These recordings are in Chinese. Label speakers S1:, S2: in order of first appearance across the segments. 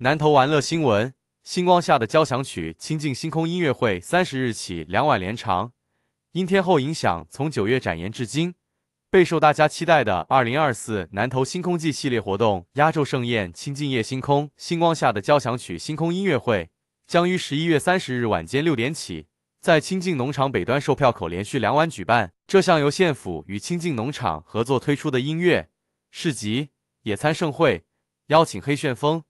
S1: 南投玩乐新闻：星光下的交响曲——清净星空音乐会三十日起两晚连长，因天后影响，从九月展延至今。备受大家期待的二零二四南投星空季系列活动压轴盛宴——清净夜星空、星光下的交响曲星空音乐会，将于十一月三十日晚间六点起，在清净农场北端售票口连续两晚举办。这项由县府与清净农场合作推出的音乐市集、野餐盛会，邀请黑旋风。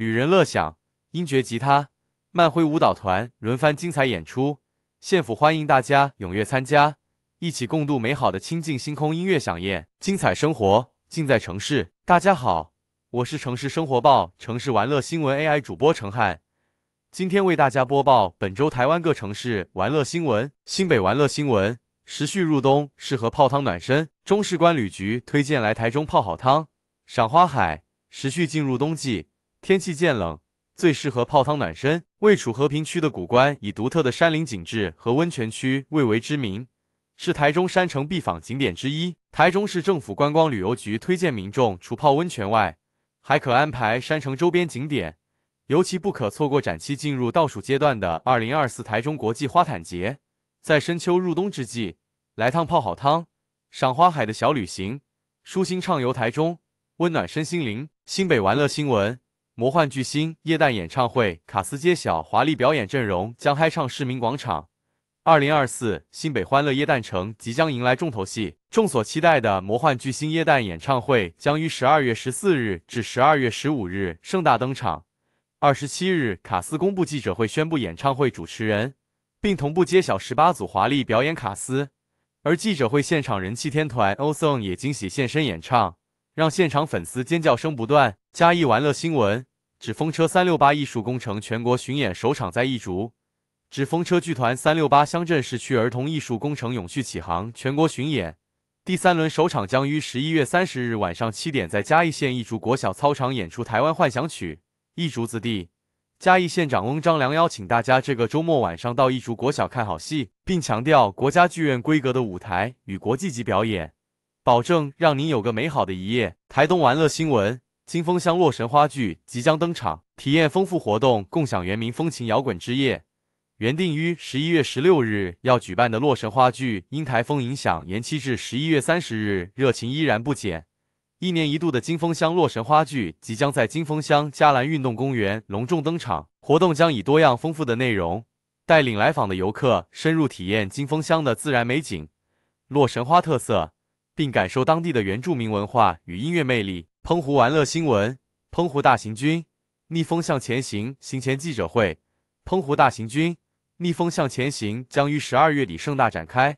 S1: 旅人乐享，音爵吉他、漫辉舞蹈团轮番精彩演出，县府欢迎大家踊跃参加，一起共度美好的清静星空音乐响宴。精彩生活尽在城市。大家好，我是城市生活报城市玩乐新闻 AI 主播程瀚，今天为大家播报本周台湾各城市玩乐新闻。新北玩乐新闻，时序入冬，适合泡汤暖身，中式关旅局推荐来台中泡好汤、赏花海。时序进入冬季。天气渐冷，最适合泡汤暖身。位处和平区的古关，以独特的山林景致和温泉区蔚为知名，是台中山城必访景点之一。台中市政府观光旅游局推荐民众，除泡温泉外，还可安排山城周边景点，尤其不可错过展期进入倒数阶段的二零二四台中国际花毯节。在深秋入冬之际，来趟泡好汤、赏花海的小旅行，舒心畅游台中，温暖身心灵。新北玩乐新闻。魔幻巨星耶诞演唱会，卡斯揭晓华丽表演阵容，将嗨唱市民广场。二零二四新北欢乐耶诞城即将迎来重头戏，众所期待的魔幻巨星耶诞演唱会将于十二月十四日至十二月十五日盛大登场。二十七日，卡斯公布记者会，宣布演唱会主持人，并同步揭晓十八组华丽表演卡司。而记者会现场人气天团 Oh s o n 也惊喜现身演唱。让现场粉丝尖叫声不断。嘉义玩乐新闻：纸风车三六八艺术工程全国巡演首场在义竹。纸风车剧团三六八乡镇市区儿童艺术工程永续启航，全国巡演第三轮首场将于十一月三十日晚上七点在嘉义县义竹国小操场演出《台湾幻想曲》。义竹子弟，嘉义县长翁章良邀请大家这个周末晚上到义竹国小看好戏，并强调国家剧院规格的舞台与国际级表演。保证让您有个美好的一夜。台东玩乐新闻：金峰乡洛神花剧即将登场，体验丰富活动，共享原名风情摇滚之夜。原定于十一月十六日要举办的洛神花剧，因台风影响延期至十一月三十日。热情依然不减。一年一度的金峰乡洛神花剧即将在金峰乡嘉兰运动公园隆重登场。活动将以多样丰富的内容，带领来访的游客深入体验金峰乡的自然美景、洛神花特色。并感受当地的原住民文化与音乐魅力。澎湖玩乐新闻：澎湖大行军逆风向前行行前记者会，澎湖大行军逆风向前行将于十二月底盛大展开。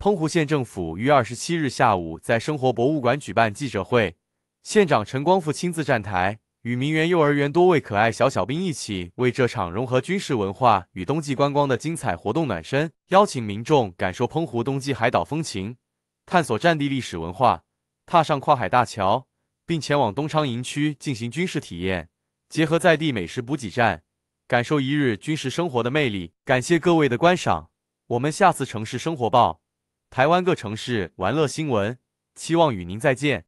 S1: 澎湖县政府于二十七日下午在生活博物馆举办记者会，县长陈光复亲自站台，与明园幼儿园多位可爱小小兵一起为这场融合军事文化与冬季观光的精彩活动暖身，邀请民众感受澎湖冬季海岛风情。探索战地历史文化，踏上跨海大桥，并前往东昌营区进行军事体验，结合在地美食补给站，感受一日军事生活的魅力。感谢各位的观赏，我们下次城市生活报，台湾各城市玩乐新闻，期望与您再见。